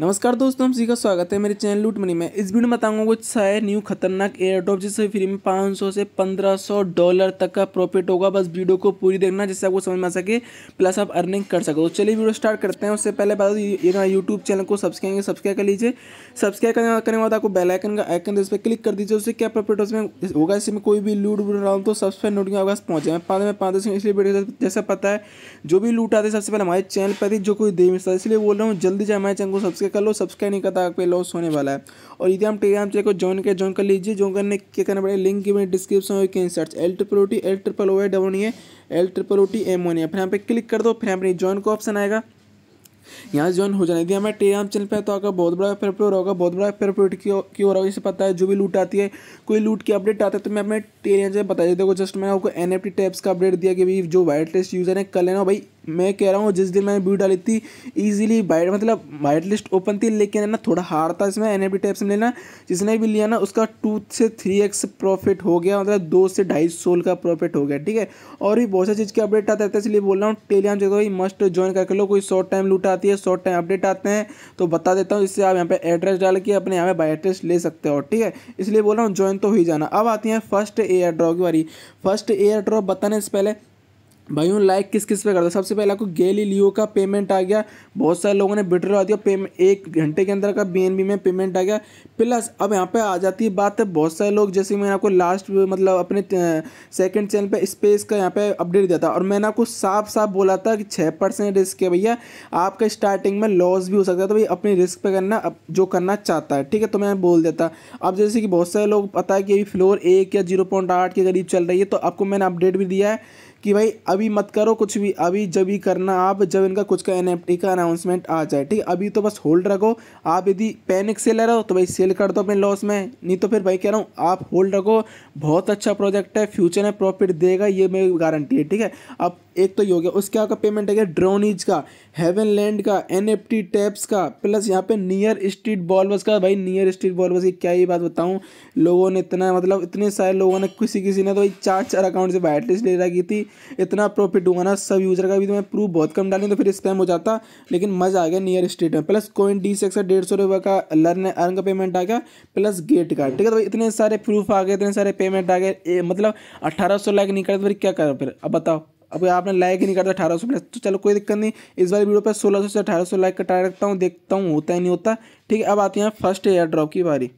नमस्कार दोस्तों हम सभी का स्वागत है मेरे चैनल लूट मनी में इस वीडियो में बताऊंगा कुछ सारे न्यू खतरनाक एयरड्रॉप जिससे फ्री में 500 से 1500 डॉलर तक का प्रॉफिट होगा बस वीडियो को पूरी देखना जिससे आपको समझ में आ सके प्लस आप अर्निंग कर सको तो चलिए वीडियो स्टार्ट करते हैं उससे पहले बता ये ना यूट्यूब चैनल को सब्सक्राइब सब्सक्राइब कर लीजिए सब्सक्राइब करने करने के बाद आपको बेलाइकन का आइकन इस पर क्लिक कर दीजिए उससे क्या प्रॉफिट उसमें होगा इसमें कोई भी लूट वूट रहा हूँ तो सबसे नोट के पास पहुँचे मैं पाँच में पाँच इसलिए वीडियो जैसा पता है जो भी लूट आते सबसे पहले हमारे चैनल पर जो कोई दे मिलता है इसलिए बोल रहा हूँ जल्दी से हमारे चैनल को सब्सक्राइब सब्सक्राइब कर लो सब्सक्राइब नहीं करता आप पे लॉस होने वाला है और यदि हम टेलीग्राम चैनल को ज्वाइन कर ज्वाइन कर लीजिए ज्वाइन करने के करना पड़ेगा लिंक की मेरे डिस्क्रिप्शन में कहीं search L triple O T L triple O double नहीं है L triple O T M one है फिर यहाँ पे क्लिक कर दो फिर यहाँ पर ज्वाइन का ऑप्शन आएगा यहाँ से ज्वाइन हो जाना यदि हमारे टेलीग्राम चैनल पर तो आपका बहुत बड़ा फेयर प्रोड होगा बहुत बड़ा फेयर प्रोड की हो रहा है इसे पता है जो भी लूट आती है कोई लूट की अपडेट आता है तो मैं अपने टेलीग्राम चैनल बता देता हूँ जस्ट मैंने आपको एन एफ टी टैप्स का अपडेट दिया कि भाई जो वाइट लिस्ट यूज़र है कर लेना भाई मैं कह रहा हूँ जिस दिन मैंने वीडियो डाली थी इजीली वाइट मतलब वाइट लिस्ट ओपन थी लेकिन है ना थोड़ा हार्ड था इसमें एन एफ टाइप से लेना जिसने भी लिया ना उसका टू से थ्री एक्स प्रॉफिट हो गया मतलब दो से ढाई सोल का प्रॉफिट हो गया ठीक है और भी बहुत सारी चीज़ के अपडेट आते रहते हैं इसलिए बोल रहा हूँ टेलीग्राम जो है मस्ट ज्वाइन करके लो कोई शॉर्ट टाइम लूट आती है शॉर्ट टाइम अपडेट आते हैं तो बता देता हूँ इससे आप यहाँ पर एड्रेस डाल के अपने यहाँ पर बाई एड्रेस ले सकते हो ठीक है इसलिए बोल रहा हूँ ज्वाइन तो ही जाना अब आती है फर्स्ट एयर ड्रॉ की बारी फर्स्ट एयर ड्रॉ बताने से पहले भाई हूँ लाइक किस किस पे कर दो सबसे पहले आपको गैलीलियो का पेमेंट आ गया बहुत सारे लोगों ने विड्रॉ दिया पेमेंट एक घंटे के अंदर का बीएनबी में पेमेंट आ गया प्लस अब यहाँ पे आ जाती है बात है बहुत सारे लोग जैसे मैंने आपको लास्ट मतलब अपने सेकंड चैनल पे स्पेस का यहाँ पे अपडेट दिया था और मैंने आपको साफ साफ बोला था कि छः परसेंट रिस्क है भैया आपका स्टार्टिंग में लॉस भी हो सकता है तो भाई अपनी रिस्क पर करना जो करना चाहता है ठीक है तो मैं बोल देता अब जैसे कि बहुत सारे लोग पता है कि अभी फ्लोर एक या जीरो के करीब चल रही है तो आपको मैंने अपडेट भी दिया है कि भाई अभी मत करो कुछ भी अभी जब ही करना आप जब इनका कुछ का एन का अनाउंसमेंट आ जाए ठीक है अभी तो बस होल्ड रखो आप यदि पैनिक से ले रहे हो तो भाई सेल कर दो अपने लॉस में नहीं तो फिर भाई कह रहा हूँ आप होल्ड रखो बहुत अच्छा प्रोजेक्ट है फ्यूचर में प्रॉफिट देगा ये मेरी गारंटी है ठीक है अब एक तो ये हो गया उसके आपका पेमेंट है गया ड्रोनीज का हेवन लैंड का एन एफ टी टैप्स का प्लस यहाँ पे नियर स्ट्रीट बॉलवर्स का भाई नियर स्ट्रीट बॉलवर्स की क्या ही बात बताऊँ लोगों ने इतना मतलब इतने सारे लोगों ने किसी किसी ने तो भाई चार चार अकाउंट से वाइटलिस्ट ले रखी थी इतना प्रॉफिट हुआ ना सब यूज़र का भी तो मैं प्रूफ बहुत कम डाली तो फिर स्पैम हो जाता लेकिन मज़ा आ गया नियर स्ट्रीट में प्लस कोइन डी सेक्स का डेढ़ सौ रुपये का लर्न अर्न का पेमेंट आ गया प्लस गेट का ठीक है तो भाई इतने सारे प्रूफ आ गए इतने सारे पेमेंट आ गए मतलब अट्ठारह सौ लाख निकले तो फिर क्या करो फिर अब बताओ अब आपने लाइक ही नहीं करता अठारह सौ प्लस तो चलो कोई दिक्कत नहीं इस बार वीडियो पर सोलह सौ से अठारह सौ लाइक का ट्राई रखता हूँ देखता हूँ होता है नहीं होता ठीक है अब आती है फर्स्ट एयर ड्रॉप की बारी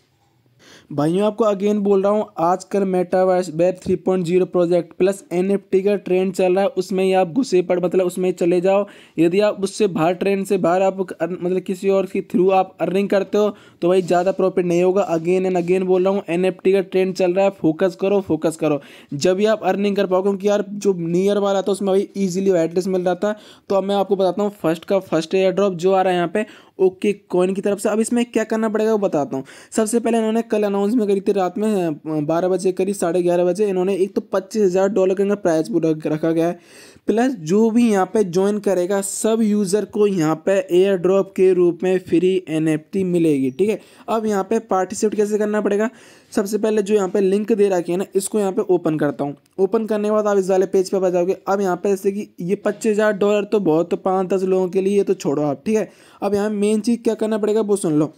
भाइयों आपको अगेन बोल रहा हूँ आजकल metaverse web 3.0 project plus T का ट्रेंड चल रहा है उसमें ही आप घुसे पड़ मतलब उसमें चले जाओ यदि आप उससे बाहर ट्रेंड से बाहर आप मतलब किसी और के थ्रू आप अर्निंग करते हो तो भाई ज़्यादा प्रॉफिट नहीं होगा अगेन एंड अगेन बोल रहा हूँ एन का ट्रेंड चल रहा है फोकस करो फोकस करो जब भी आप अर्निंग कर पाओ क्योंकि यार जो नियर वाला था उसमें भाई ईजिली एड्रेस मिल रहा था तो अब मैं आपको बताता हूँ फर्स्ट का फर्स्ट एयर ड्रॉप जो आ रहा है यहाँ पे ओके कॉइन की तरफ से अब इसमें क्या करना पड़ेगा वो बताता हूँ सबसे पहले इन्होंने कल अनाउंसमेंट करी थी रात में बारह बजे करीब साढ़े ग्यारह बजे इन्होंने एक तो पच्चीस हज़ार डॉलर का प्राइस रखा गया है प्लस जो भी यहाँ पे ज्वाइन करेगा सब यूज़र को यहाँ पे एयर ड्रॉप के रूप में फ्री एन मिलेगी ठीक है अब यहाँ पे पार्टिसिपेट कैसे करना पड़ेगा सबसे पहले जो यहाँ पे लिंक दे रखी है ना इसको यहाँ पे ओपन करता हूँ ओपन करने के बाद आप इस वाले पेज पर पे आ जाओगे अब यहाँ पे जैसे कि ये पच्चीस हज़ार डॉलर तो बहुत तो पाँच दस लोगों के लिए तो छोड़ो आप ठीक है अब यहाँ मेन चीज़ क्या करना पड़ेगा वो सुन लो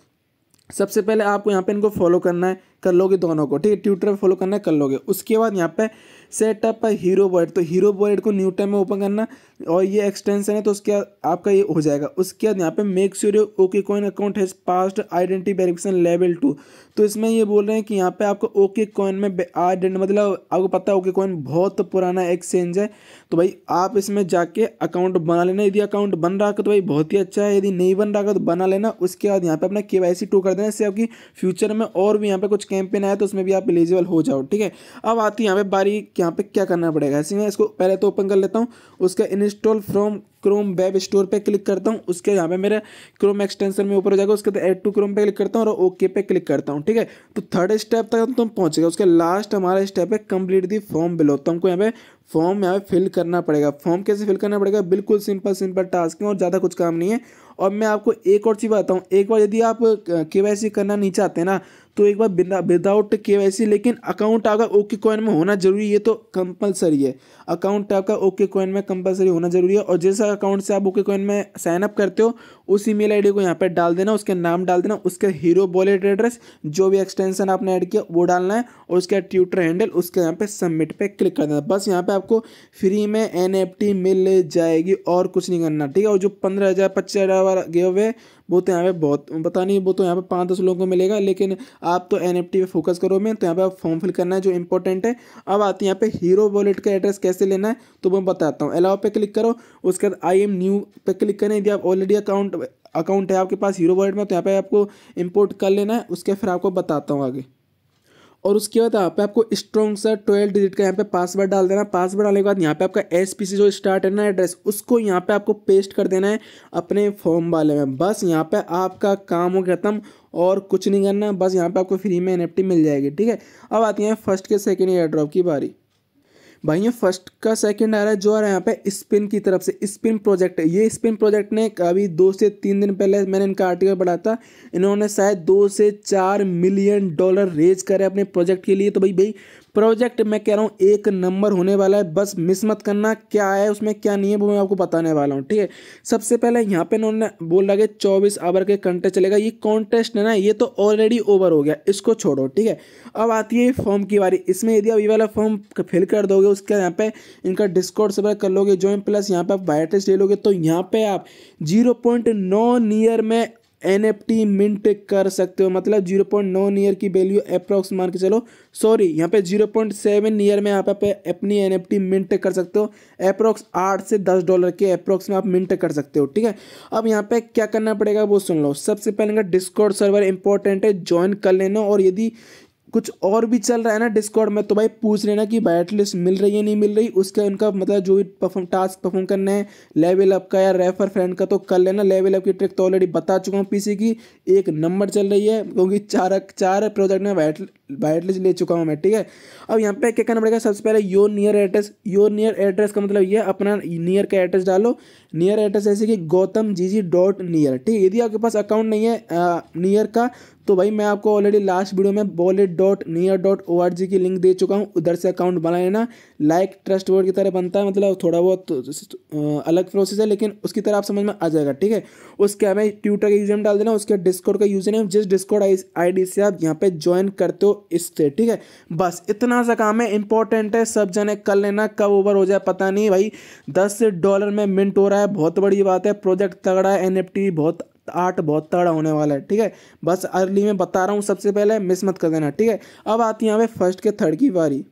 सबसे पहले आपको यहाँ पर इनको फॉलो करना है कर लोगे दोनों को ठीक है ट्विटर पर फॉलो करना है कर लोगे उसके बाद यहाँ पर सेटअप है हीरो वर्ड तो हीरो वर्ड को न्यू टाइम में ओपन करना और ये एक्सटेंशन है तो उसके आपका ये हो जाएगा उसके बाद यहाँ पे make sure OK coin account has passed identity verification level two तो इसमें ये बोल रहे हैं कि यहाँ पे आपको ओके कॉइन में आइडेंट मतलब आपको पता है ओके कॉइन बहुत पुराना एक्सचेंज है तो भाई आप इसमें जाके अकाउंट बना लेना यदि अकाउंट बन रहा है तो भाई बहुत ही अच्छा है यदि नहीं बन रहा तो बना लेना उसके बाद यहाँ पे अपना के वाई सी टू कर देना इससे आपकी फ्यूचर में और भी यहाँ पे कुछ कैंपेन आया तो उसमें भी आप एलिजिबल हो जाओ ठीक है अब आती है यहाँ पे बारी यहाँ पे क्या करना पड़ेगा में इसको पहले तो ओपन कर लेता हूँ उसका इन install from Chrome web store पे क्लिक करता हूँ उसके यहाँ पे मेरे क्रोम एक्सटेंशन में ऊपर हो जाएगा उसके बाद एड टू क्रोम पे क्लिक करता हूँ और ओके पे क्लिक करता हूँ ठीक है तो थर्ड स्टेप तक तुम तो पहुँचेगा उसके लास्ट हमारा स्टेप है कंप्लीट दी फॉर्म बिलो तो हमको यहाँ पे फॉर्म यहाँ पे फिल करना पड़ेगा फॉर्म कैसे फिल करना पड़ेगा बिल्कुल सिंपल सिंपल टास्क है और ज़्यादा कुछ काम नहीं है और मैं आपको एक और चीज़ बताता हूँ एक बार यदि आप के करना नहीं चाहते ना तो एक बार बिना विदाउट के लेकिन अकाउंट आपका ओके कॉइन में होना जरूरी है तो कंपलसरी है अकाउंट आपका ओके कॉइन में कंपलसरी होना जरूरी है और जिस अकाउंट से आप ओके कॉइन में साइन अप करते हो उस ईमेल आईडी को यहाँ पर डाल देना उसके नाम डाल देना उसके हीरो बॉलेट एड्रेस जो भी एक्सटेंशन आपने ऐड किया वो डालना है और उसका ट्विटर हैंडल उसके यहाँ पर सबमिट पर क्लिक कर देना बस यहाँ पर आपको फ्री में एन मिल जाएगी और कुछ नहीं करना ठीक है और जो पंद्रह हज़ार पच्चीस हज़ार वाला गेव है वो तो यहाँ पे बहुत पता नहीं वो तो यहाँ पे पाँच दस लोगों को मिलेगा लेकिन आप तो एन पे फोकस करो मैं तो यहाँ पे आप फॉर्म फिल करना है जो इंपॉर्टेंट है अब आते हैं यहाँ पे हीरो वॉलेट का एड्रेस कैसे लेना है तो मैं बताता हूँ अलाव पे क्लिक करो उसके बाद आई एम न्यू पे क्लिक करें यदि आप ऑलरेडी अकाउंट अकाउंट है आपके पास हीरो वॉलेट में तो यहाँ पे आपको इम्पोर्ट कर लेना है उसके फिर आपको बताता हूँ आगे और उसके बाद यहाँ पे आपको स्ट्रॉन्ग सा ट्वेल्व डिजिट का यहाँ पे पासवर्ड डाल देना पासवर्ड डालने के बाद यहाँ पे आपका एस पी सी जो स्टार्ट है ना एड्रेस उसको यहाँ पे आपको पेस्ट कर देना है अपने फॉर्म वाले में बस यहाँ पे आपका काम हो खत्म और कुछ नहीं करना बस यहाँ पे आपको फ्री में एन मिल जाएगी ठीक है अब आती है फर्स्ट के सेकेंड एयर ड्रॉप की बारी भाई ये फर्स्ट का सेकंड आ रहा है जो आ रहा है यहाँ पे स्पिन की तरफ से स्पिन प्रोजेक्ट ये स्पिन प्रोजेक्ट ने अभी दो से तीन दिन पहले मैंने इनका आर्टिकल पढ़ा था इन्होंने शायद दो से चार मिलियन डॉलर रेज करे अपने प्रोजेक्ट के लिए तो भाई भाई प्रोजेक्ट मैं कह रहा हूँ एक नंबर होने वाला है बस मिस मत करना क्या है उसमें क्या नहीं है वो मैं आपको बताने वाला हूँ ठीक है सबसे पहले यहाँ पे इन्होंने बोल रहा है चौबीस आवर के कंटेस्ट चलेगा ये कॉन्टेस्ट है ना ये तो ऑलरेडी ओवर हो गया इसको छोड़ो ठीक है अब आती है फॉर्म की बारी इसमें यदि अभी वाला फॉर्म फिल कर दोगे लोगे उसके यहाँ पे इनका डिस्काउंट सब्र कर लोगे ज्वाइन प्लस यहाँ पे आप वायरटेस्ट ले लोगे तो यहाँ पे आप जीरो पॉइंट नौ ईयर में एन एफ टी मिंट कर सकते हो मतलब जीरो पॉइंट नौ ईयर की वैल्यू अप्रॉक्स मान के चलो सॉरी यहाँ पे जीरो पॉइंट सेवन ईयर में आप अपनी एन एफ टी मिंट कर सकते हो अप्रॉक्स आठ से दस डॉलर के अप्रॉक्स में आप मिंट कर सकते हो ठीक है अब यहाँ पे क्या करना पड़ेगा वो सुन लो सबसे पहले डिस्कॉर्ड सर्वर इंपॉर्टेंट है ज्वाइन कर लेना और यदि कुछ और भी चल रहा है ना डिस्कॉर्ड में तो भाई पूछ लेना कि बैट लिस्ट मिल रही है नहीं मिल रही उसका उनका मतलब जो भी परफॉर्म टास्क परफॉर्म करना है लेवल अप का या रेफर फ्रेंड का तो कर लेना लेवल अप की ट्रिक तो ऑलरेडी बता चुका हूँ पीसी की एक नंबर चल रही है क्योंकि चार चार प्रोजेक्ट में बैट बैट लिस्ट ले चुका हूँ मैं ठीक है अब यहाँ पे क्या करना पड़ेगा सबसे पहले your Near address your Near address का मतलब ये अपना नियर का एड्रेस डालो नियर एड्रेस ऐसे कि Gautam G G dot Near ठीक है यदि आपके पास अकाउंट नहीं है नियर का तो भाई मैं आपको ऑलरेडी लास्ट वीडियो में already dot Near dot O R G की लिंक दे चुका हूँ उधर से अकाउंट बना लेना लाइक ट्रस्ट वर्ड की तरह बनता है मतलब थोड़ा बहुत अलग प्रोसेस है लेकिन उसकी तरह आप समझ में आ जाएगा ठीक है उसके हमें ट्विटर का यूजर डाल देना उसके डिस्कॉर्ड का यूजर नेम जिस डिस्कॉर्ड आई से आप यहाँ पर ज्वाइन करते हो इससे ठीक है बस इतना सा काम है इंपॉर्टेंट है सब जने कर लेना कब ओवर हो जाए पता नहीं भाई दस डॉलर में मिंट हो रहा है बहुत बड़ी बात है प्रोजेक्ट तगड़ा है एन बहुत आठ बहुत तड़ा होने वाला है ठीक है बस अर्ली में बता रहा हूँ सबसे पहले मिस मत कर देना ठीक है अब आती है यहाँ पे फर्स्ट के थर्ड की बारी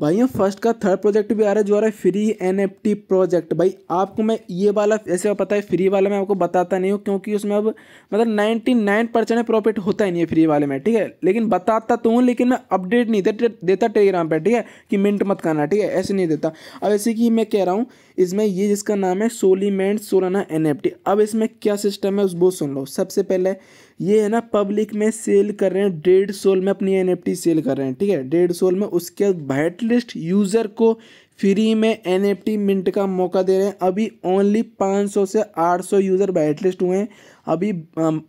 भाई फर्स्ट का थर्ड प्रोजेक्ट भी आ रहा है जो आ रहा है फ्री एनएफटी प्रोजेक्ट भाई आपको मैं ये वाला ऐसे पता है फ्री वाला मैं आपको बताता नहीं हूँ क्योंकि उसमें अब मतलब नाइन्टी नाइन परसेंट प्रॉफिट होता ही नहीं है फ्री वाले में ठीक है लेकिन बताता तो हूँ लेकिन मैं अपडेट नहीं देता देता टेलीग्राम पर ठीक है कि मिनट मत करना ठीक है ऐसे नहीं देता अब ऐसे कि मैं कह रहा हूँ इसमें ये जिसका नाम है सोलीमेंट सोलाना एन अब इसमें क्या सिस्टम है उस बहुत सुन लो सबसे पहले ये है ना पब्लिक में सेल कर रहे हैं डेढ़ सोल में अपनी एन सेल कर रहे हैं ठीक है डेढ़ सोल में उसके बाद लिस्ट यूज़र को फ्री में एन एफ मिंट का मौका दे रहे हैं अभी ओनली 500 से 800 यूज़र वाइट लिस्ट हुए हैं अभी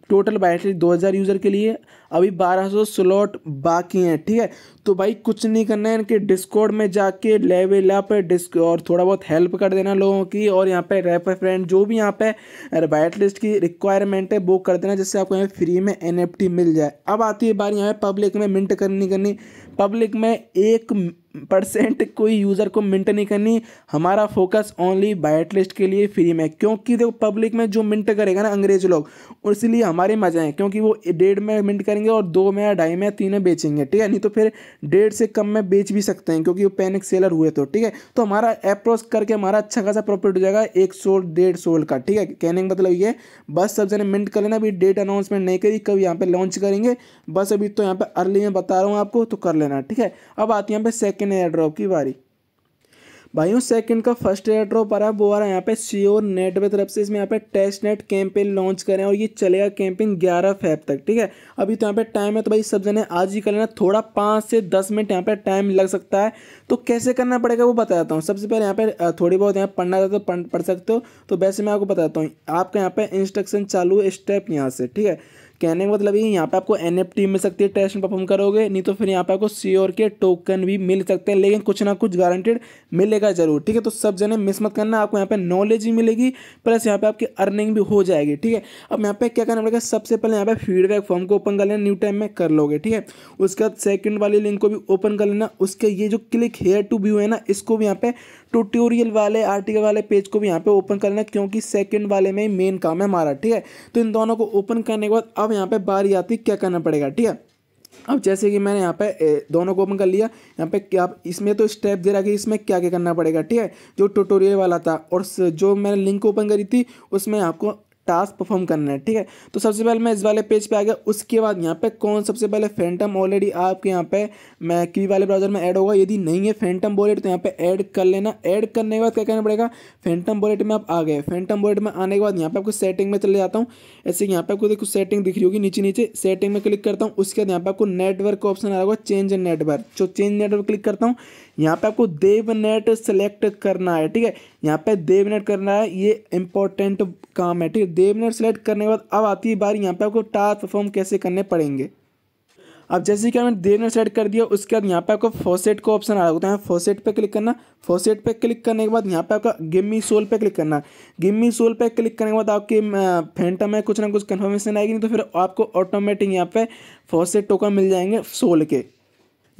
टोटल बैटरी 2000 यूज़र के लिए अभी 1200 स्लॉट बाकी हैं ठीक है तो भाई कुछ नहीं करना है इनके डिस्कॉर्ड में जाके लेवल अप डिस्क और थोड़ा बहुत हेल्प कर देना लोगों की और यहाँ पे रेफर फ्रेंड जो भी यहाँ पे वाइट लिस्ट की रिक्वायरमेंट है वो कर देना जिससे आपको यहाँ फ्री में एन मिल जाए अब आती है बार यहाँ पे पब्लिक में मिंट करनी करनी पब्लिक में एक परसेंट कोई यूज़र को मिंट नहीं करनी हमारा फोकस ओनली बाइट लिस्ट के लिए फ्री में क्योंकि देखो पब्लिक में जो मिंट करेगा ना अंग्रेज लोग और इसलिए हमारे मजा हैं क्योंकि वो डेढ़ में मिंट करेंगे और दो में ढाई में तीन में बेचेंगे ठीक है नहीं तो फिर डेढ़ से कम में बेच भी सकते हैं क्योंकि वो पैनिक सेलर हुए तो ठीक है तो हमारा अप्रोच करके हमारा अच्छा खासा प्रॉफिट हो जाएगा एक सौ डेढ़ सोल का ठीक है कहने का मतलब ये बस सब जने मिंट कर लेना अभी डेट अनाउंसमेंट नहीं करी कब यहाँ पर लॉन्च करेंगे बस अभी तो यहाँ पर अर्ली में बता रहा हूँ आपको तो कर लेना ठीक है अब आती है यहाँ पर सेकेंड एयर ड्रॉप की बारी भाइयों सेकंड का फर्स्ट एयर ड्रॉप आ रहा है वो आ रहा है यहाँ पे सीओ नेट की तरफ से इसमें यहाँ पे टेस्ट नेट कैंपेन लॉन्च करें और ये चलेगा कैंपेन ग्यारह फेब तक ठीक है अभी तो यहाँ पे टाइम है तो भाई सब जने आज ही कर लेना थोड़ा पाँच से दस मिनट यहाँ पे टाइम लग सकता है तो कैसे करना पड़ेगा वो बताता हूँ सबसे पहले यहाँ पर थोड़ी बहुत यहाँ पढ़ना है तो पढ़ सकते हो तो वैसे मैं आपको बताता हूँ आपका यहाँ पर इंस्ट्रक्शन चालू स्टेप यहाँ से ठीक है कहने का मतलब ये यहाँ पे आपको एन मिल सकती है टेस्ट परफॉर्म करोगे नहीं तो फिर यहाँ पे आपको सीओर के टोकन भी मिल सकते हैं लेकिन कुछ ना कुछ गारंटेड मिलेगा जरूर ठीक है तो सब जने मिस मत करना आपको यहाँ पे नॉलेज ही मिलेगी प्लस यहाँ पे आपकी अर्निंग भी हो जाएगी ठीक है अब यहाँ पे क्या करना पड़ेगा सबसे पहले यहाँ पे फीडबैक फॉर्म को ओपन कर लेना न्यू टाइम में कर लोगे ठीक है उसके बाद सेकेंड वाली लिंक को भी ओपन कर लेना उसके ये जो क्लिक हेयर टू व्यू है ना इसको भी यहाँ पे ट्यूटोरियल वाले आर्टिकल वाले पेज को भी यहाँ पे ओपन करना क्योंकि सेकंड वाले में मेन काम है हमारा ठीक है तो इन दोनों को ओपन करने के बाद अब यहाँ पे बारी आती क्या करना पड़ेगा ठीक है अब जैसे कि मैंने यहाँ पे दोनों को ओपन कर लिया यहाँ पे क्या इसमें तो स्टेप दे रहा है कि इसमें क्या क्या करना पड़ेगा ठीक है जो ट्यूटोरियल वाला था और जो मैंने लिंक ओपन करी थी उसमें आपको टास्क परफॉर्म करना है ठीक है तो सबसे पहले मैं इस वाले पेज पे आ गया उसके बाद यहाँ पे कौन सबसे पहले फैंटम ऑलरेडी आपके यहाँ पे मैं की वाले ब्राउजर में ऐड होगा यदि नहीं है फैंटम बोलेट तो यहाँ पे ऐड कर लेना ऐड करने के बाद क्या करना पड़ेगा फैंटम बोलेट में आप आ गए फैंटम बोलेट में आने के बाद यहाँ पे आपको सेटिंग में चले जाता हूँ ऐसे यहाँ पे आपको देखो सेटिंग दिख रही होगी नीचे नीचे सेटिंग में क्लिक करता हूँ उसके बाद यहाँ पे आपको नेटवर्क का ऑप्शन आ रहा होगा चेंज नेटवर्क जो चेंज नेटवर्क क्लिक करता हूँ यहाँ पे आपको देवनेट सेलेक्ट करना है ठीक है यहाँ पे देवनेट करना है ये इंपॉर्टेंट काम है ठीक है देवनेट सेलेक्ट करने के बाद अब आती है बार यहाँ पे आपको टास्क परफॉर्म कैसे करने पड़ेंगे अब जैसे कि हमने देवनेट सेलेक्ट कर दिया उसके बाद यहाँ पे आपको फोसेट का ऑप्शन आ रहा होता है फोसेट पर क्लिक करना फोसेट पर क्लिक करने के बाद यहाँ पे आपका गिम्मी सोल पर क्लिक करना गिम्मी सोल पर क्लिक करने के बाद आपके फैंटम में कुछ ना कुछ कन्फर्मेशन आएगी नहीं तो फिर आपको ऑटोमेटिक यहाँ पे फोसेट टोकन मिल जाएंगे सोल के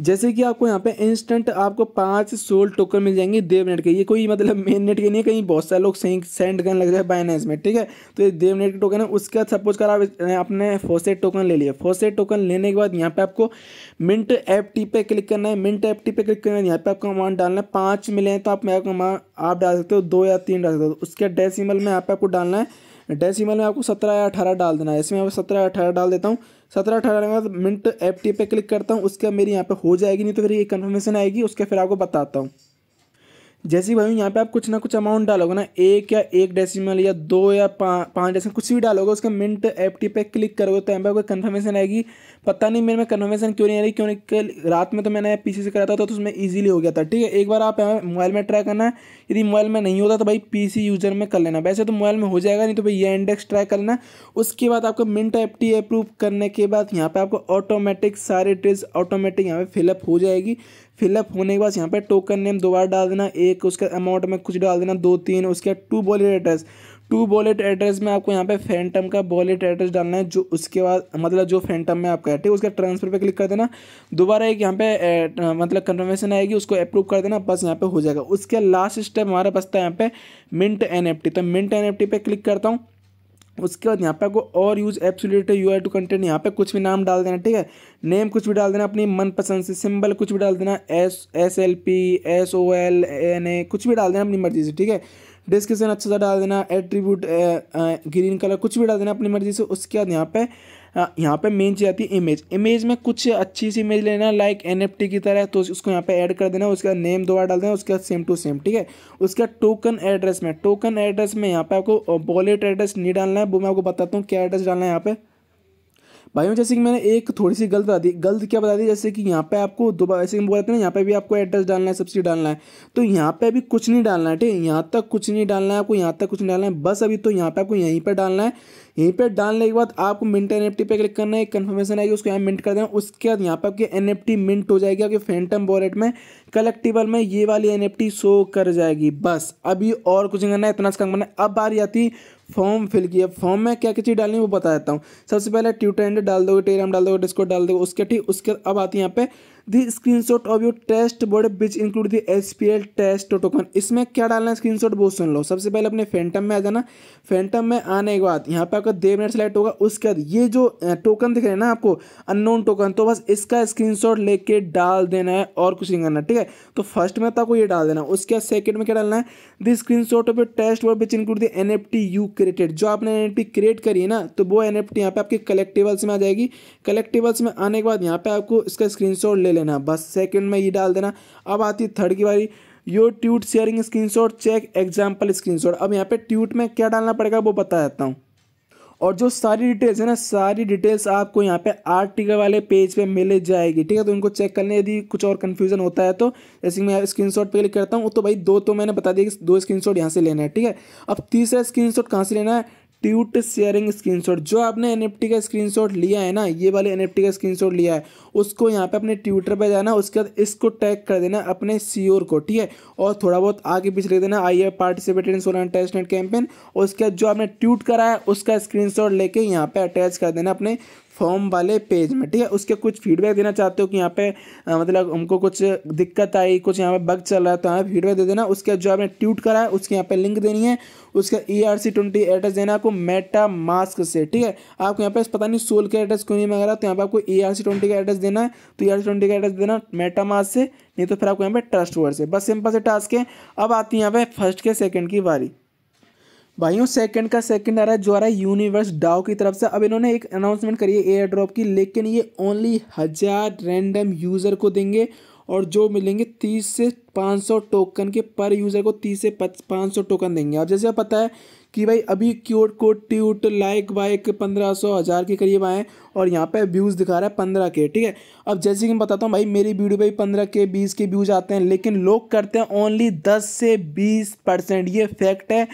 जैसे कि आपको यहाँ पे इंस्टेंट आपको पांच सोल टोकन मिल जाएंगे देव नेट के ये कोई मतलब मेन नेट के नहीं कहीं बहुत सारे लोग सेंड करने लग रहे हैं बाइनेंस में ठीक है तो ये देव नेट के टोकन है उसके बाद सपोज कर आप अपने फोसेट टोकन ले लिया फोसेट टोकन लेने के बाद यहाँ पे आपको मिंट एफ टी पे क्लिक करना है मिंट एफ टी पे क्लिक करना है यहाँ पे आपको अमाउंट डालना है पाँच मिले हैं तो आप मेरा अमाउंट आप डाल सकते हो दो या तीन डाल सकते हो उसके डेसीमल में यहाँ पे आपको डालना है डेसिमल में आपको सत्रह या अठारह डाल देना है इसमें मैं सत्रह या अठारह डाल देता हूँ सत्रह अठारह के बाद मिनट एफ टी पे क्लिक करता हूँ उसके मेरी यहाँ पे हो जाएगी नहीं तो फिर ये कन्फर्मेशन आएगी उसके फिर आपको बताता हूँ जैसे भाई यहाँ पे आप कुछ ना कुछ अमाउंट डालोगे ना एक या एक डेसिमल या दो या पा, पाँच डेसिमल कुछ भी डालोगे उसका मिनट एफ टी पे क्लिक करोगे तो यहाँ पे कोई कन्फर्मेशन आएगी पता नहीं मेरे में कन्फर्मेशन क्यों नहीं आ रही क्यों नहीं रात में तो मैंने पीसी से करा था तो, तो उसमें ईजिली हो गया था ठीक है एक बार आप मोबाइल में ट्राई करना यदि मोबाइल में नहीं होता तो भाई पी यूज़र में कर लेना वैसे तो मोबाइल में हो जाएगा नहीं तो भाई ये इंडेक्स ट्राई कर लेना उसके बाद आपको मिनट एफ टी अप्रूव करने के बाद यहाँ पर आपको ऑटोमेटिक सारे ट्रेज ऑटोमेटिक यहाँ पर फिलअप हो जाएगी फिलअप होने के बाद यहाँ पे टोकन नेम दोबारा डाल देना एक उसके अमाउंट में कुछ डाल देना दो तीन उसके to wallet address to wallet address में आपको यहाँ पे फैंटम का वॉलेट एड्रेस डालना है जो उसके बाद मतलब जो फैंटम में आपका है ठीक है उसका ट्रांसफर पे क्लिक कर देना दोबारा एक यहाँ पे मतलब कन्फर्मेशन आएगी उसको अप्रूव कर देना बस यहाँ पे हो जाएगा उसके लास्ट स्टेप हमारा बसता है यहाँ पे मिंट एन तो मिंट एन पे क्लिक करता हूँ उसके बाद यहाँ पे आपको और यूज एप्सुलेटर यू आई टू कंटेंट यहाँ पे कुछ भी नाम डाल देना ठीक है नेम कुछ भी डाल देना अपनी मनपसंद से सिंबल कुछ भी डाल देना S S L P S O L N A कुछ भी डाल देना अपनी मर्जी से ठीक है डिस्क्रिप्शन अच्छा सा डाल देना एट्रीब्यूट ग्रीन कलर कुछ भी डाल देना अपनी मर्जी से उसके बाद यहाँ पे यहाँ पे मेन चीज़ आती है इमेज इमेज में कुछ अच्छी सी इमेज लेना लाइक एन की तरह तो उसको यहाँ पे ऐड कर देना उसका नेम दोबारा डाल देना उसके बाद सेम टू सेम ठीक है बाद टोकन एड्रेस में टोकन एड्रेस में यहाँ पे आपको वॉलेट एड्रेस नहीं डालना है वो मैं आपको बताता हूँ क्या एड्रेस डालना है यहाँ पर भाई जैसे कि मैंने एक थोड़ी सी गलत बता दी गलत क्या बता दी जैसे कि यहाँ पे आपको दोबारा ऐसे बोला ना यहाँ पे भी आपको एड्रेस डालना है सब्सिडी डालना है तो यहाँ पे अभी कुछ नहीं डालना है ठीक है यहाँ तक कुछ नहीं डालना है आपको यहाँ तक कुछ नहीं डालना है बस अभी तो यहाँ पे आपको यहीं पर डालना है यहीं पर डालने के बाद आपको मिनट एन पे क्लिक करना है कन्फर्मेशन आएगी उसको यहाँ मिनट कर देना उसके बाद यहाँ पर आपकी एन मिनट हो जाएगी आपके फैंटम वॉलेट में कलेक्टिबल में ये वाली एन शो कर जाएगी बस अभी और कुछ करना है इतना काम करना है अब बारी आती फॉर्म फिल किया फॉर्म में क्या क्या चीज़ डालनी है वो बता देता हूँ सबसे पहले एंड डाल दोगे टेराम डाल दोगे डिस्कोट डाल दोगे उसके ठीक उसके अब आती है यहाँ पे the screen shot of your test board which include the S P L test token इसमें क्या डालना है स्क्रीन शॉट बहुत सुन लो सबसे पहले अपने फैंटम में आ जाना फैंटम में आने के बाद यहाँ पे आपका देव मिनट सेलेक्ट होगा उसके बाद ये जो टोकन दिख रहे हैं ना आपको अननोन टोकन तो बस इसका स्क्रीन शॉट लेके डाल देना है और कुछ नहीं करना ठीक है तो फर्स्ट में तो आपको ये डाल देना उसके बाद सेकंड में क्या डालना है the screen shot of your test board which include the N F T you created जो आपने एन एफ टी क्रिएट करी है ना तो वो एन एफ टी यहाँ पे आपके कलेक्टिवल्स में आ जाएगी कलेक्टिवल्स में आने के बाद यहाँ पे आपको इसका स्क्रीन शॉट ले लेना बस सेकंड में ये डाल देना अब आती थर्ड की बारी your tweet sharing screenshot check example screenshot अब यहाँ पे ट्यूट में क्या डालना पड़ेगा वो बता देता हूँ और जो सारी डिटेल्स है ना सारी डिटेल्स आपको यहाँ पे आर्टिकल वाले पेज पे मिल जाएगी ठीक है तो उनको चेक करने यदि कुछ और कन्फ्यूजन होता है तो जैसे मैं स्क्रीनशॉट पे क्लिक करता हूँ तो भाई दो तो मैंने बता दिया कि दो स्क्रीनशॉट यहाँ से लेना है ठीक है अब तीसरा स्क्रीनशॉट कहाँ से लेना है ट्यूट शेयरिंग स्क्रीनशॉट जो आपने एनएफटी का स्क्रीनशॉट लिया है ना ये वाले एनएफटी का स्क्रीनशॉट लिया है उसको यहाँ पे अपने ट्विटर पे जाना उसके बाद इसको टैग कर देना अपने सीओर e को ठीक है और थोड़ा बहुत आगे पीछे लिख देना I a participated in solar test net campaign और उसके बाद जो आपने ट्यूट करा है उसका स्क्रीन लेके यहाँ पर अटैच कर देना अपने फॉर्म वाले पेज में ठीक है उसके कुछ फीडबैक देना चाहते हो कि यहाँ पे आ, मतलब हमको कुछ दिक्कत आई कुछ यहाँ पे बग चल रहा है तो यहाँ पे फीडबैक दे देना उसके जो आपने ट्यूट करा है उसके यहाँ पे लिंक देनी है उसका E R C twenty address देना आपको मेटा मास्क से ठीक है आपको यहाँ पे पता नहीं सोल के एड्रेस क्यों नहीं मांग रहा तो यहाँ पे आपको ई आर सी ट्वेंटी का एड्रेस देना है तो ई आर सी ट्वेंटी का एड्रेस देना मेटा मास्क से नहीं तो फिर आपको यहाँ पे ट्रस्ट वर्ड से बस सिंपल से टास्क है अब आती है यहाँ पे फर्स्ट के सेकेंड की बारी भाइयों सेकंड का सेकंड आ रहा है जो आ रहा है यूनिवर्स डाओ की तरफ से अब इन्होंने एक अनाउंसमेंट करी है एयर ड्रॉप की लेकिन ये ओनली हज़ार रैंडम यूज़र को देंगे और जो मिलेंगे तीस से पाँच सौ टोकन के पर यूज़र को तीस से पाँच सौ टोकन देंगे अब जैसे आप पता है कि भाई अभी क्यूट कोड ट्यूट लाइक वाइक पंद्रह सौ हज़ार के करीब आए और यहाँ पे व्यूज़ दिखा रहा है पंद्रह के ठीक है अब जैसे कि मैं बताता हूँ भाई मेरी वीडियो भाई पंद्रह के बीस के व्यूज़ आते हैं लेकिन लोग करते हैं ओनली दस से बीस परसेंट ये फैक्ट है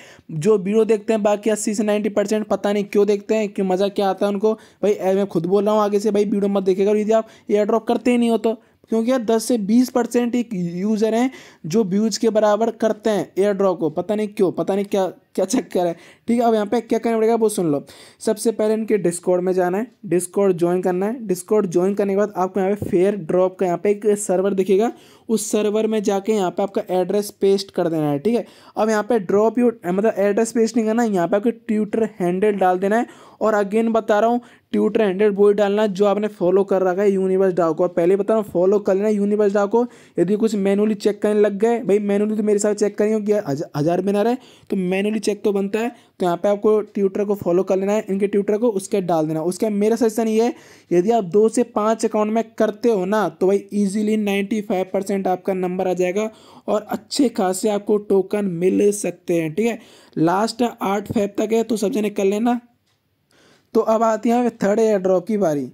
जो वीडियो देखते हैं बाकी अस्सी से नाइन्टी परसेंट पता नहीं क्यों देखते हैं क्यों मज़ा क्या आता है उनको भाई मैं खुद बोल रहा हूँ आगे से भाई वीडियो मत देखेगा यदि आप एयर ड्रॉप करते ही नहीं हो तो क्योंकि यार 10 से 20 परसेंट एक यूज़र हैं जो व्यूज़ के बराबर करते हैं एयर ड्रॉ को पता नहीं क्यों पता नहीं क्या क्या चक्कर है ठीक है अब यहाँ पे क्या करना पड़ेगा वो सुन लो सबसे पहले इनके डिस्कॉर्ड में जाना है डिस्कॉर्ड ज्वाइन करना है डिस्कॉर्ड ज्वाइन करने के बाद आपको यहाँ पे फेयर ड्रॉप का यहाँ पे एक सर्वर दिखेगा उस सर्वर में जाके यहाँ पे आपका एड्रेस पेस्ट कर देना है ठीक है अब यहाँ पे ड्रॉप यू मतलब एड्रेस पेस्ट नहीं करना है यहाँ पे आपको ट्विटर हैंडल डाल देना है और अगेन बता रहा हूँ ट्विटर हैंडल वो डालना जो आपने फॉलो कर रखा है यूनिवर्स डाव को पहले बता रहा हूँ फॉलो कर लेना यूनिवर्स डाव को यदि कुछ मैनुअली चेक करने लग गए भाई मैनुअली तो मेरे साथ चेक करेंगे हज़ार बिना रहे तो मैनुअली चेक तो बनता है तो यहाँ पे आपको ट्विटर को फॉलो कर लेना है इनके ट्विटर को उसके डाल देना उसके मेरा सजेशन ये है यदि आप दो से पाँच अकाउंट में करते हो ना तो भाई इजीली नाइन्टी फाइव परसेंट आपका नंबर आ जाएगा और अच्छे खासे आपको टोकन मिल सकते हैं ठीक है लास्ट आठ फाइव तक है तो सब जने कर लेना तो अब आती है थर्ड एयर ड्रॉप की बारी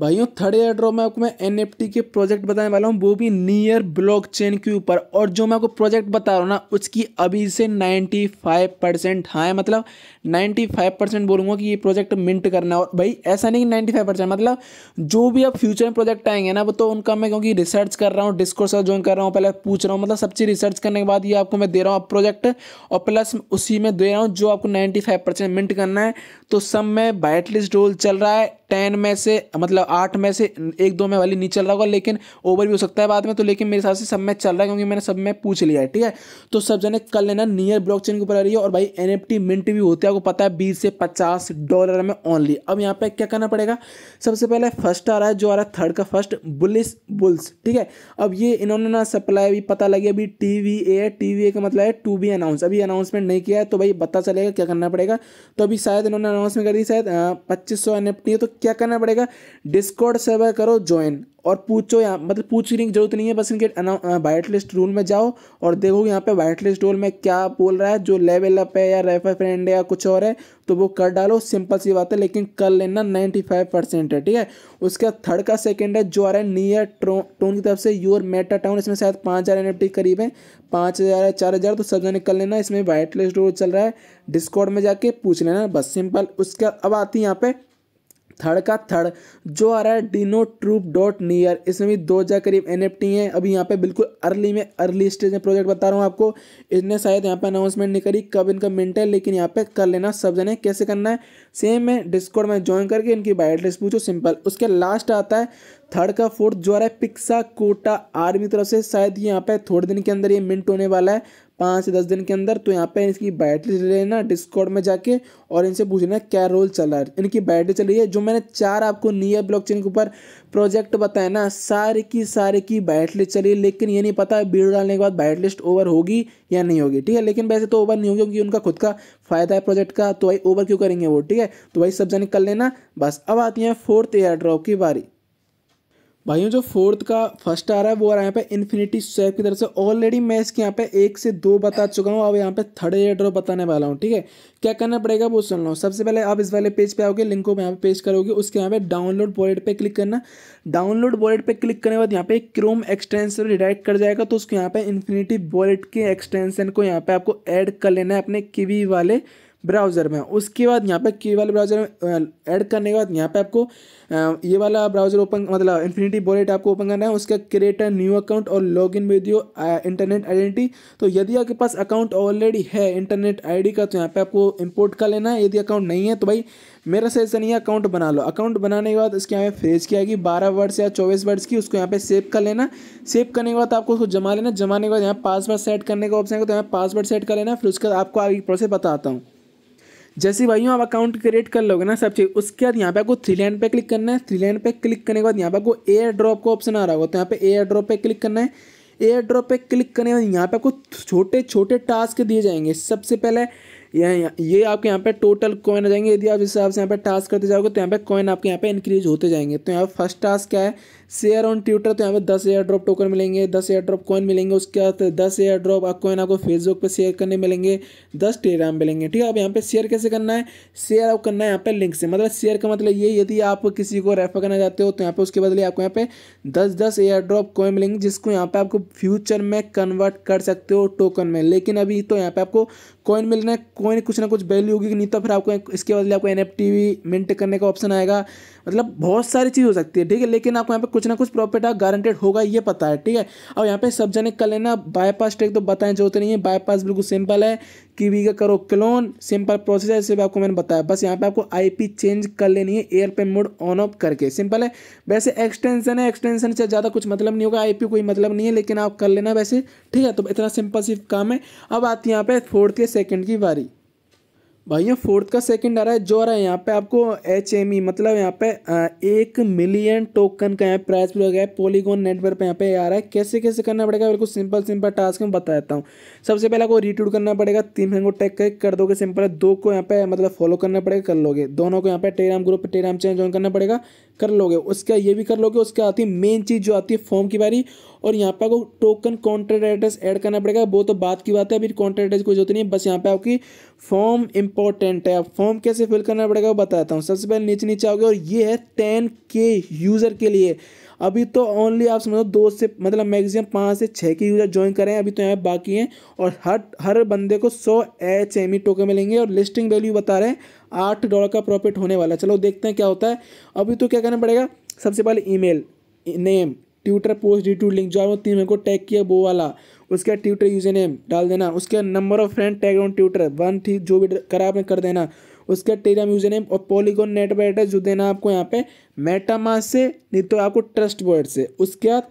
भाइयों थर्ड एयर ड्रॉप में आपको मैं एन के प्रोजेक्ट बताने वाला हूँ वो भी नियर ब्लॉक चेन के ऊपर और जो मैं आपको प्रोजेक्ट बता रहा हूँ ना उसकी अभी से 95 परसेंट हाँ है मतलब नाइन्टी फाइव परसेंट बोलूँगा कि ये प्रोजेक्ट मिंट करना है और भाई ऐसा नहीं कि नाइन्टी फाइव परसेंट मतलब जो भी अब फ्यूचर में प्रोजेक्ट आएंगे ना वो तो उनका मैं क्योंकि रिसर्च कर रहा हूँ डिस्कोर्स ज्वाइन कर रहा हूँ पहले पूछ रहा हूँ मतलब सब चीज़ रिसर्च करने के बाद ये आपको मैं दे रहा हूँ आप प्रोजेक्ट और प्लस उसी में दे रहा हूँ जो आपको नाइन्टी फाइव परसेंट मिंट करना है तो सब में बाइट लिस्ट रोल चल रहा है टेन में से मतलब आठ में से एक दो में वाली नहीं चल रहा होगा लेकिन ओवर भी हो सकता है बाद में तो लेकिन मेरे हिसाब से सब में चल रहा है क्योंकि मैंने सब में पूछ लिया है ठीक है तो सब जने कल लेना नियर ब्लॉकचेन के ऊपर आ रही है और भाई एन मिंट भी होते हैं को पता है बीस से पचास डॉलर में ओनली अब यहाँ पे क्या करना पड़ेगा सबसे पहले फर्स्ट आ रहा है जो आ रहा है थर्ड का फर्स्ट बुलिस बुल्स ठीक है अब ये इन्होंने ना सप्लाई भी पता लगी अभी T V A T V A का मतलब है टू बी अनाउंस अभी अनाउंसमेंट नहीं किया है तो भाई पता चलेगा क्या करना पड़ेगा तो अभी शायद इन्होंने अनाउंसमेंट कर दी शायद पच्चीस सौ है तो क्या करना पड़ेगा डिस्कॉर्ड सर्वर करो ज्वाइन और पूछो यहाँ मतलब पूछने की जरूरत नहीं है बस इनके वाइट लिस्ट रूल में जाओ और देखो यहाँ पे वाइट लिस्ट रूल में क्या बोल रहा है जो लेवल अप है या रेफर फ्रेंड है या कुछ और है तो वो कर डालो सिंपल सी बात है लेकिन कर लेना नाइन्टी फाइव परसेंट है ठीक है उसके बाद थर्ड का सेकेंड है जो आ रहा है नियर टोन की तरफ से यूर मेटा टाउन इसमें शायद पाँच हज़ार एन करीब है पाँच हज़ार है चार हज़ार तो सब जाने कर लेना इसमें वाइट लिस्ट रूल चल रहा है डिस्कॉर्ड में जाके पूछ लेना बस सिंपल उसके अब आती है यहाँ पर थर्ड का थर्ड जो आ रहा है डिनो ट्रूप डॉट नियर इसमें भी दो हज़ार करीब एन एफ टी हैं अभी यहाँ पे बिल्कुल अर्ली में अर्ली स्टेज में प्रोजेक्ट बता रहा हूँ आपको इसने शायद यहाँ पे अनाउंसमेंट नहीं करी कब इनका मिनट है लेकिन यहाँ पे कर लेना सब जने कैसे करना है सेम है डिस्कॉर्ड में ज्वाइन करके इनकी बायोड्रेस पूछो सिंपल उसके लास्ट आता है थर्ड का फोर्थ जो आ रहा है पिक्सा कोटा आर्मी तरफ से शायद यहाँ पे थोड़े दिन के अंदर ये मिनट होने वाला है पाँच से दस दिन के अंदर तो यहाँ पे इसकी बैटरी लेना डिस्कॉर्ड में जाके और इनसे पूछना क्या रोल चला है इनकी बैटरी चली है जो मैंने चार आपको नियर चेन के ऊपर प्रोजेक्ट बताया ना सारे की सारे की बैटरी चली लेकिन ये नहीं पता बीड़ डालने के बाद बैट लिस्ट ओवर होगी या नहीं होगी ठीक है लेकिन वैसे तो ओवर नहीं होगी क्योंकि उनका खुद का फायदा है प्रोजेक्ट का तो भाई ओवर क्यों करेंगे वो ठीक है तो भाई सब जाने कर लेना बस अब आती है फोर्थ एयर ड्रॉप की बारी भाइयों जो फोर्थ का फर्स्ट आ रहा है वो आ रहा है यहाँ पे इन्फिनिटी स्वैप की तरफ से ऑलरेडी मैं इसके यहाँ पे एक से दो बता चुका हूँ अब यहाँ पे थर्ड एयर ड्रॉप बताने वाला हूँ ठीक है क्या करना पड़ेगा वो सुन लो सबसे पहले आप इस वाले पेज पे आओगे लिंक को यहाँ पे पेज करोगे उसके यहाँ पे डाउनलोड वॉलेट पर क्लिक करना डाउनलोड वॉलेट पर क्लिक करने के बाद यहाँ पे क्रोम एक्सटेंशन डिडाइट कर जाएगा तो उसको यहाँ पे इन्फिनिटी वॉलेट के एक्सटेंशन को यहाँ पे आपको ऐड कर लेना है अपने किवी वाले ब्राउज़र में उसके बाद यहाँ पे के वाले ब्राउज़र में ऐड करने के बाद यहाँ पे आपको ये वाला ब्राउज़र ओपन मतलब इन्फिनिटी बोलेट आपको ओपन करना है उसका क्रिएटर न्यू अकाउंट और log in with internet identity तो यदि आपके पास अकाउंट ऑलरेडी है इंटरनेट आईडी का तो यहाँ पे आपको इंपोर्ट कर लेना है यदि अकाउंट नहीं है तो भाई मेरा सजेशन ये अकाउंट बना लो अकाउंट बनाने के बाद इसके यहाँ पे फ्रेज की आएगी बारह वर्ड्स या चौबीस वर्ड्स की उसको यहाँ पे सेव कर लेना सेव करने के बाद आपको उसको जमा लेना जमाने के बाद यहाँ पासवर्ड सेट करने का ऑप्शन है तो यहाँ पासवर्ड सेट कर लेना फिर उसके बाद आपको आगे प्रोसेस बताता हूँ जैसे भाई आप अकाउंट क्रिएट कर लोगे ना सब चीज़ उसके बाद यहाँ पे आपको थ्री लाइन पे क्लिक करना है थ्री लाइन पे क्लिक करने के बाद यहाँ पे आपको एयर ड्रॉप का ऑप्शन आ रहा होगा तो यहाँ पे एयर ड्रॉप पे क्लिक करना है एयर ड्रॉप पे क्लिक करने के बाद यहाँ पे आपको छोटे छोटे टास्क दिए जाएंगे सबसे पहले यह ये आपके यहाँ पे टोटल कॉइन आ जाएंगे यदि आप जिस हिसाब से यहाँ पे टास्क करते जाओगे तो यहाँ पे कॉइन आपके यहाँ पे इंक्रीज होते जाएंगे तो यहाँ पे फर्स्ट टास्क क्या है शेयर ऑन ट्विटर तो यहाँ पे दस एयर ड्रॉप टोकन मिलेंगे दस एयर ड्रॉप कॉइन मिलेंगे उसके बाद दस एयर ड्रॉप आप कॉइन आपको फेसबुक पे शेयर करने मिलेंगे दस टेलीग्राम मिलेंगे ठीक है अब यहाँ पे शेयर कैसे करना है शेयर आप करना है यहाँ पे लिंक से मतलब शेयर का मतलब ये यदि आप किसी को रेफर करना चाहते हो तो यहाँ पे उसके बदले आपको यहाँ पे दस दस एयर ड्रॉप कॉइन मिलेंगे जिसको यहाँ पे आपको फ्यूचर में कन्वर्ट कर सकते हो टोकन में लेकिन अभी तो यहाँ पे आपको कॉइन मिल रहे हैं कॉइन कुछ ना कुछ वैल्यू होगी नहीं तो फिर आपको इसके बदले आपको एन एफ मिंट करने का ऑप्शन आएगा मतलब बहुत सारी चीज़ हो सकती है ठीक है लेकिन आपको यहाँ पे कुछ ना कुछ प्रॉफिट आप गारंटेड होगा ये पता है ठीक है और यहाँ पे सब जने कल है ना बाईपास तो बताएं जो तो नहीं है बाईपास बिल्कुल सिंपल है कीवी का करो क्लोन सिंपल प्रोसेस है सिर्फ आपको मैंने बताया बस यहाँ पे आपको आईपी चेंज कर लेनी है एयरपेन मोड ऑन ऑफ करके सिंपल है वैसे एक्सटेंशन है एक्सटेंशन से ज़्यादा कुछ मतलब नहीं होगा आईपी कोई मतलब नहीं है लेकिन आप कर लेना वैसे ठीक है तो इतना सिंपल सिर्फ काम है अब आती है यहाँ पर फोर्थ के सेकेंड की बारी भाइयों फोर्थ का सेकंड आ रहा है जो आ रहा है यहाँ पे आपको एच एम ई मतलब यहाँ पे एक मिलियन टोकन का यहाँ प्राइस भी लगा है पॉलीगॉन नेटवर्क पे यहाँ पे आ रहा है कैसे कैसे करना पड़ेगा बिल्कुल सिंपल सिंपल टास्क में बता देता हूँ सबसे पहले आपको रिट्यूट करना पड़ेगा तीन हैंगो टैग कर, कर दोगे सिंपल दो को यहाँ पे मतलब फॉलो करना पड़ेगा कर लोगे दोनों को यहाँ पे Telegram group Telegram channel join करना पड़ेगा कर लोगे उसका ये भी कर लोगे उसके आती है मेन चीज़ जो आती है फॉर्म की बारी और यहाँ पर आपको टोकन कॉन्ट्रैक्ट एड्रेस ऐड करना पड़ेगा वो तो बात की बात है अभी कॉन्ट्रैक्ट एड्रेस कोई जरूरत नहीं है बस यहाँ पे आपकी फॉर्म इंपॉर्टेंट है आप फॉर्म कैसे फिल करना पड़ेगा वो बताता हूँ सबसे पहले नीचे नीचे आओगे और ये है टेन के यूज़र के लिए अभी तो ओनली आप समझो दो से मतलब मैक्सिमम पाँच से छः के यूज़र ज्वाइन करें अभी तो यहाँ बाकी हैं और हर हर बंदे को सौ एच एम ई टोकन मिलेंगे और लिस्टिंग वैल्यू बता रहे हैं आठ डॉलर का प्रॉफिट होने वाला है चलो देखते हैं क्या होता है अभी तो क्या करना पड़ेगा सबसे पहले email name Twitter post the link जो आपने तीन को टैग किया वो वाला उसके बाद ट्विटर यूजर नेम डाल देना उसके बाद number of friend tag on Twitter one थी जो भी करा आपने कर देना उसके बाद टेलीग्राम यूजर नेम और पॉलीगॉन पर एड्रेस जो देना आपको यहाँ पे मेटामास से नहीं तो आपको ट्रस्ट वर्ड से उसके बाद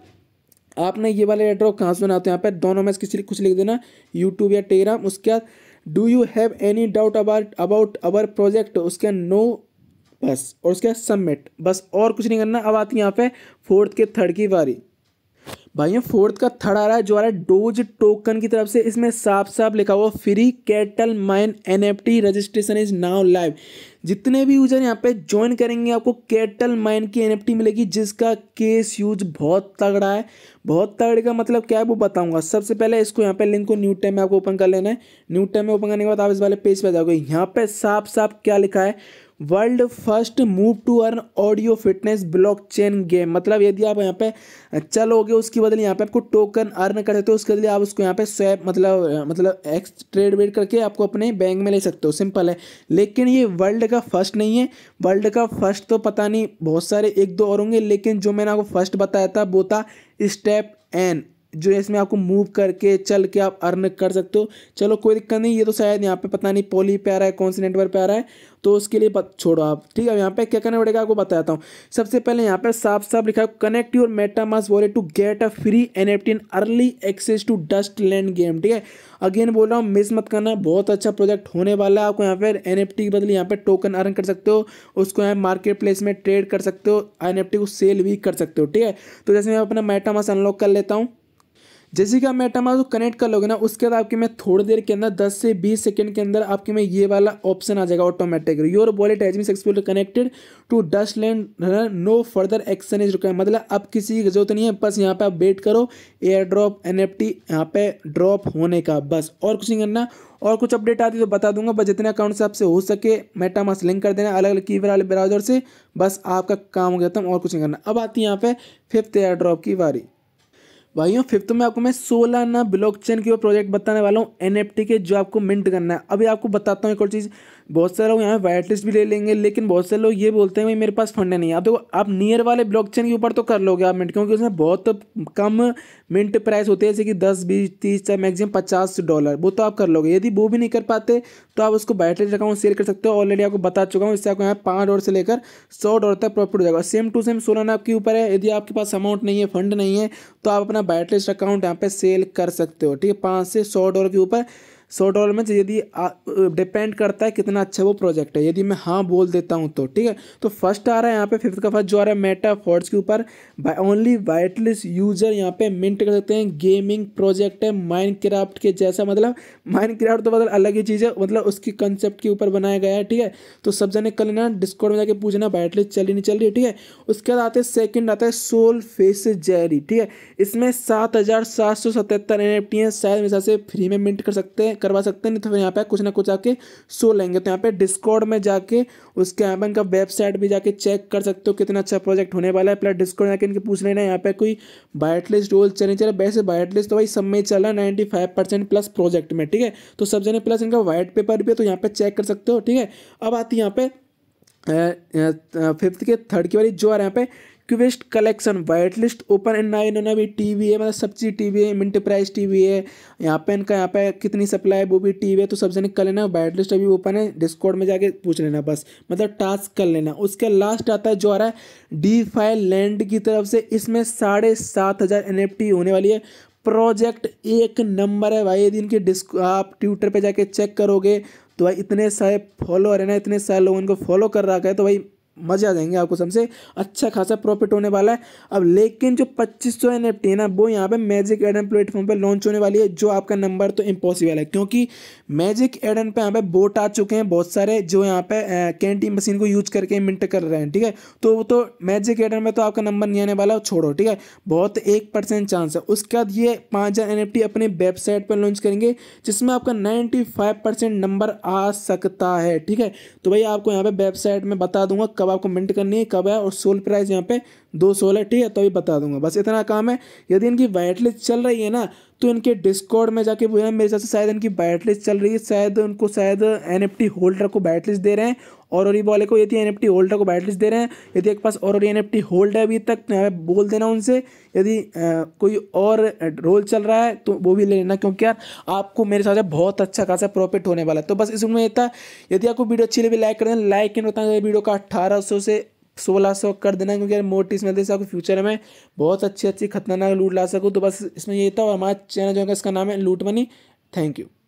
आपने ये वाले एड्रॉप कहाँ से बनाते हैं यहाँ पर दोनों में किसी कुछ लिख देना यूट्यूब या टेलीग्राम उसके बाद do you have any doubt about about our project उसके नो बस और उसके सबमिट बस और कुछ नहीं करना अब आती है यहाँ पे फोर्थ के थर्ड की बारी भाई फोर्थ का थर्ड आ रहा है जो आ रहा है डोज टोकन की तरफ से इसमें साफ साफ लिखा हुआ free cattle mine NFT registration is now live जितने भी यूजर यहाँ पे ज्वाइन करेंगे आपको कैटल माइन की एनएफटी मिलेगी जिसका केस यूज बहुत तगड़ा है बहुत तगड़े का मतलब क्या है वो बताऊंगा सबसे पहले इसको यहाँ पे लिंक को न्यू टाइम में आपको ओपन कर लेना है न्यू टाइम में ओपन करने के बाद आप इस वाले पेज पे जाओगे यहाँ पे साफ साफ क्या लिखा है world first move to earn audio fitness blockchain game मतलब यदि आप यहाँ पे चलोगे उसकी बदले यहाँ पे आपको टोकन अर्न कर सकते हो उसके बदले आप उसको यहाँ पे स्वैप मतलब मतलब एक्स ट्रेड वेड करके आपको अपने बैंक में ले सकते हो सिंपल है लेकिन ये वर्ल्ड का फर्स्ट नहीं है वर्ल्ड का फर्स्ट तो पता नहीं बहुत सारे एक दो और होंगे लेकिन जो मैंने आपको फर्स्ट बताया था वो था स्टेप एन जो इसमें आपको मूव करके चल के आप अर्न कर सकते हो चलो कोई दिक्कत नहीं ये तो शायद यहाँ पे पता नहीं पॉली पे आ रहा है कौन से नेटवर्क पे आ रहा है तो उसके लिए छोड़ो आप ठीक है यहाँ पे क्या करना पड़ेगा आपको बताता हूँ सबसे पहले यहाँ पे साफ साफ लिखा है connect your MetaMask wallet to get a free N F in early access to Dust Land game ठीक है अगेन बोल रहा हूँ मिस मत करना बहुत अच्छा प्रोजेक्ट होने वाला है आपको यहाँ पर एन एफ टी के बदले यहाँ पर टोकन अर्न कर सकते हो उसको यहाँ मार्केट प्लेस में ट्रेड कर सकते हो एन एफ टी को सेल भी कर सकते हो ठीक है तो जैसे मैं अपना मेटामास अनलॉक कर लेता हूँ जैसे कि आप मेटामास को कनेक्ट कर लोगे ना उसके बाद आपके में थोड़ी देर के अंदर 10 से 20 सेकंड के अंदर आपके में ये वाला ऑप्शन आ जाएगा automatic your wallet has been successfully connected to Dust Land no further action is रुका मतलब अब किसी की जरूरत नहीं है बस यहाँ पे आप वेट करो airdrop N F T यहाँ पे ड्रॉप होने का बस और कुछ नहीं करना और कुछ अपडेट आती तो बता दूंगा बस जितने अकाउंट से आपसे हो सके मेटामास लिंक कर देना अलग अलग की वाले ब्राउजर से बस आपका काम हो गया था और कुछ नहीं करना अब आती है यहाँ पे फिफ्थ एयर ड्रॉप की बारी भाइयों फिफ्थ तो में आपको मैं सोलह ना ब्लॉक चेन के ऊपर प्रोजेक्ट बताने वाला हूँ एन के जो आपको मिंट करना है अभी आपको बताता हूँ एक और चीज़ बहुत सारे लोग यहाँ पे वाइट लिस्ट भी ले लेंगे लेकिन बहुत सारे लोग ये बोलते हैं भाई मेरे पास फंड नहीं है आप देखो आप नियर वाले ब्लॉकचेन के ऊपर तो कर लोगे आप मिनट क्योंकि उसमें बहुत कम मिनट प्राइस होते हैं जैसे कि दस बीस तीस या मैक्सिमम पचास डॉलर वो तो आप कर लोगे यदि वो भी नहीं कर पाते तो आप उसको वाइट लिस्ट अकाउंट शेयर कर सकते हो ऑलरेडी आपको बता चुका हूँ इससे आपको यहाँ पाँच डॉलर से लेकर सौ डॉलर तक प्रॉफिट हो जाएगा सेम टू सेम सोलन आपके ऊपर है यदि आपके पास अमाउंट नहीं है फंड नहीं है तो आप अपना वाइट लिस्ट अकाउंट यहाँ पर सेल कर सकते हो ठीक है पाँच से सौ डॉलर के ऊपर सौ डॉलर में यदि डिपेंड करता है कितना अच्छा वो प्रोजेक्ट है यदि मैं हाँ बोल देता हूँ तो ठीक है तो फर्स्ट आ रहा है यहाँ पे फिफ्थ का फर्स्ट जो आ रहा है मेटा फॉर्ड्स के ऊपर ओनली वाइटलिस्ट यूजर यहाँ पे मिंट कर सकते हैं गेमिंग प्रोजेक्ट है माइंड क्राफ्ट के जैसा मतलब माइंड क्राफ्ट तो मतलब अलग ही चीज़ है मतलब उसके कंसेप्ट के ऊपर बनाया गया है ठीक है तो सब जने कल ना डिस्कॉर्ड में जाके पूछना वाइटलिस्ट चल रही नहीं चल रही ठीक है उसके बाद आते हैं सेकेंड आता है सोल फेस जेरी ठीक है इसमें सात हज़ार सात सौ सतहत्तर एन एफ टी हैं शायद मेरे से फ्री में मिंट कर सकते हैं करवा सकते हैं नहीं तो फिर यहाँ पे कुछ ना कुछ आके सो लेंगे तो यहाँ पे डिस्कॉर्ड में जाके उसके यहाँ पर इनका वेबसाइट भी जाके चेक कर सकते हो कितना अच्छा प्रोजेक्ट होने वाला है प्लस डिस्कॉर्ड जाके इनके पूछ लेना यहाँ पे कोई बाइट लिस्ट रोल चलनी चल वैसे बाइट लिस्ट तो भाई सब में चल रहा है ninety five percent plus project में ठीक है तो सब जने प्लस इनका व्हाइट पेपर भी है तो यहाँ पे चेक कर सकते हो ठीक है अब आती है यहाँ पे फिफ्थ के थर्ड की वाली जो आ रहा है यहाँ पे quest collection white list open and nine इन्होंने अभी टी वी है मतलब सब चीज़ टी वी है मिंट प्राइस टी वी है यहाँ पे इनका यहाँ पे कितनी सप्लाई है वो भी टी वी है तो सबसे निकल कर लेना वाइट लिस्ट अभी ओपन है डिस्कॉर्ड में जाके पूछ लेना बस मतलब टास्क कर लेना उसके लास्ट आता है जो आ रहा है डी फाइव लैंड की तरफ से इसमें साढ़े सात हज़ार एन एफ टी होने वाली है प्रोजेक्ट एक नंबर है भाई यदि इनके डिस्क आप ट्विटर पर जाके चेक करोगे तो भाई इतने सारे फॉलोअर है ना इतने सारे लोग इनको फॉलो कर रखा है तो भाई मजा आ जाएंगे आपको सबसे अच्छा खासा प्रॉफिट होने वाला है अब लेकिन जो 2500 सौ एन है ना वो यहाँ पे मैजिक एडन प्लेटफॉर्म पे लॉन्च होने वाली है जो आपका नंबर तो इम्पॉसिबल है क्योंकि मैजिक एडन पे यहाँ पे बोट आ चुके हैं बहुत सारे जो यहाँ पे कैंटी मशीन को यूज करके मिनट कर रहे हैं ठीक है तो वो तो मैजिक एडन में तो आपका नंबर नहीं आने वाला छोड़ो ठीक है बहुत एक परसेंट चांस है उसके बाद ये पाँच हज़ार अपने वेबसाइट पर लॉन्च करेंगे जिसमें आपका नाइन्टी नंबर आ सकता है ठीक है तो भाई आपको यहाँ पे वेबसाइट में बता दूंगा कब आपको मिंट करनी है कब है और सोल प्राइस यहाँ पे दो सोल है ठीक है तभी तो बता दूंगा बस इतना काम है यदि इनकी वाइट लिस्ट चल रही है ना तो इनके डिस्कॉर्ड में जाके पूछना मेरे हिसाब से शायद इनकी वाइट लिस्ट चल रही है शायद उनको शायद एन होल्डर को वाइट लिस्ट दे रहे हैं और वाले को यदि एन एफ होल्डर को बैटलिस्ट दे रहे हैं यदि एक पास और एन एफ होल्ड है अभी तक बोल देना उनसे यदि कोई और रोल चल रहा है तो वो भी ले लेना क्योंकि यार आपको मेरे साथ बहुत अच्छा खासा प्रॉफिट होने वाला है तो बस इसमें ये था यदि आपको वीडियो अच्छी लगी लाइक कर देना लाइक होता है वीडियो का अट्ठारह से सोलह सौ कर देना क्योंकि यार मोटिस मिलते आपको फ्यूचर में बहुत अच्छी अच्छी खतरनाक लूट ला सकूँ तो बस इसमें ये था और हमारा चैनल जो है इसका नाम है लूट मनी थैंक यू